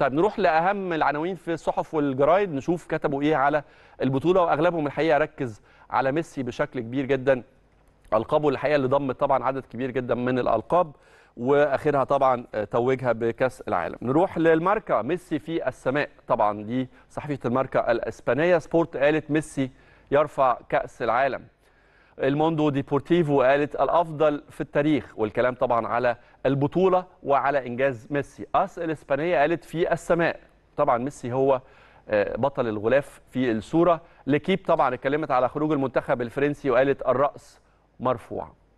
طيب نروح لاهم العناوين في الصحف والجرايد نشوف كتبوا ايه على البطوله واغلبهم الحقيقه ركز على ميسي بشكل كبير جدا القابه الحقيقه اللي ضمت طبعا عدد كبير جدا من الالقاب واخرها طبعا توجها بكاس العالم نروح للماركا ميسي في السماء طبعا دي صحيفه الماركا الاسبانيه سبورت قالت ميسي يرفع كاس العالم الموندو ديبورتيفو قالت الافضل في التاريخ والكلام طبعا على البطوله وعلى انجاز ميسي اس الاسبانيه قالت في السماء طبعا ميسي هو آه، بطل الغلاف في الصوره لكيب طبعا اتكلمت على خروج المنتخب الفرنسي وقالت الراس مرفوع